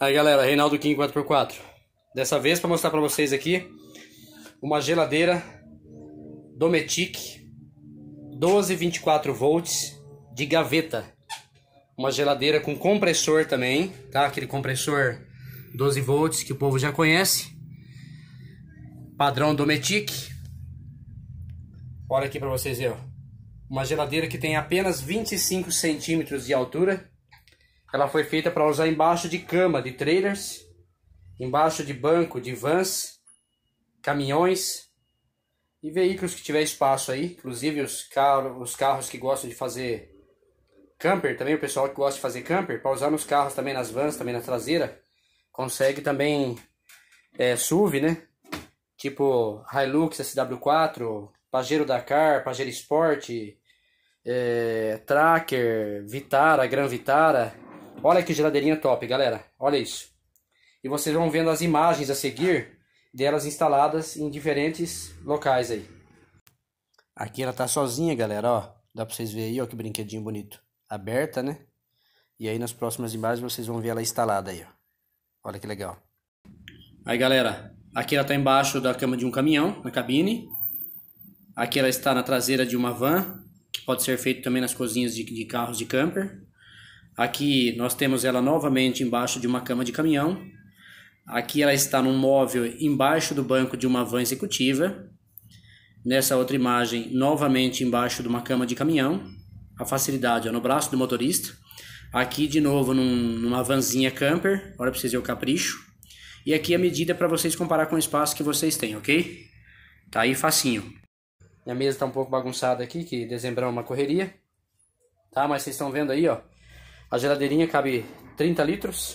Aí galera, Reinaldo Kim 4x4 Dessa vez para mostrar para vocês aqui Uma geladeira Dometic 1224 volts De gaveta Uma geladeira com compressor também tá? Aquele compressor 12 volts que o povo já conhece Padrão Dometic Olha aqui para vocês ó. Uma geladeira que tem apenas 25 centímetros de altura ela foi feita para usar embaixo de cama, de trailers, embaixo de banco, de vans, caminhões e veículos que tiver espaço aí, inclusive os carros, os carros que gostam de fazer camper também, o pessoal que gosta de fazer camper, para usar nos carros também, nas vans, também na traseira, consegue também é, SUV, né? Tipo Hilux SW4, Pajero Dakar, Pajero Sport, é, Tracker, Vitara, Gran Vitara, Olha que geladeirinha top, galera. Olha isso. E vocês vão vendo as imagens a seguir delas instaladas em diferentes locais aí. Aqui ela tá sozinha, galera, ó. Dá pra vocês verem aí, ó, que brinquedinho bonito. Aberta, né? E aí nas próximas imagens vocês vão ver ela instalada aí, ó. Olha que legal. Aí, galera, aqui ela tá embaixo da cama de um caminhão, na cabine. Aqui ela está na traseira de uma van, que pode ser feito também nas cozinhas de, de carros de camper. Aqui nós temos ela novamente embaixo de uma cama de caminhão. Aqui ela está num móvel embaixo do banco de uma van executiva. Nessa outra imagem, novamente embaixo de uma cama de caminhão. A facilidade é no braço do motorista. Aqui de novo num, numa vanzinha camper, olha precisa vocês verem o capricho. E aqui a medida para vocês comparar com o espaço que vocês têm, ok? Tá aí facinho. Minha mesa está um pouco bagunçada aqui, que dezembro é uma correria. Tá, mas vocês estão vendo aí, ó. A geladeirinha cabe 30 litros.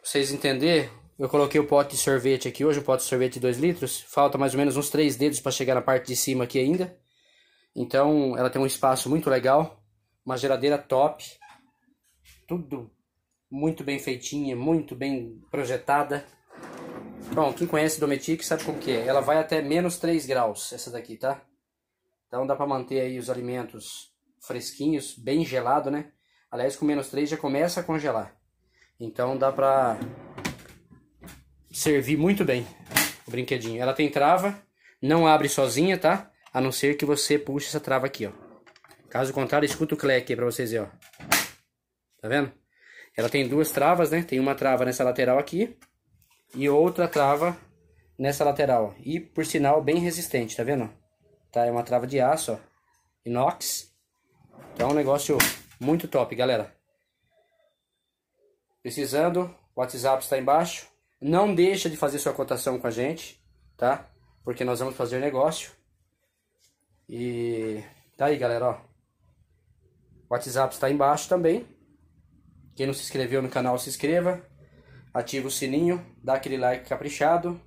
Pra vocês entenderem, eu coloquei o pote de sorvete aqui hoje, o pote de sorvete de 2 litros. Falta mais ou menos uns 3 dedos para chegar na parte de cima aqui ainda. Então ela tem um espaço muito legal, uma geladeira top. Tudo muito bem feitinha, muito bem projetada. Bom, quem conhece Dometic sabe como que é. Ela vai até menos 3 graus, essa daqui, tá? Então dá para manter aí os alimentos fresquinhos, bem gelado, né? Aliás, com menos 3 já começa a congelar. Então dá pra servir muito bem o brinquedinho. Ela tem trava, não abre sozinha, tá? A não ser que você puxe essa trava aqui, ó. Caso contrário, escuta o cleque pra vocês verem, ó. Tá vendo? Ela tem duas travas, né? Tem uma trava nessa lateral aqui e outra trava nessa lateral, E, por sinal, bem resistente, tá vendo? Tá, é uma trava de aço, ó. Inox. Então, é um negócio muito top, galera. Precisando, o WhatsApp está embaixo. Não deixa de fazer sua cotação com a gente, tá? Porque nós vamos fazer negócio. E tá aí, galera, ó. O WhatsApp está embaixo também. Quem não se inscreveu no canal, se inscreva. Ativa o sininho, dá aquele like caprichado.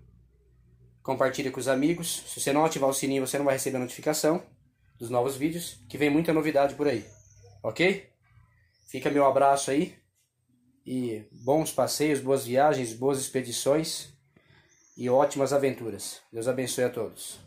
Compartilha com os amigos. Se você não ativar o sininho, você não vai receber a notificação dos novos vídeos, que vem muita novidade por aí. Ok? Fica meu abraço aí. E bons passeios, boas viagens, boas expedições e ótimas aventuras. Deus abençoe a todos.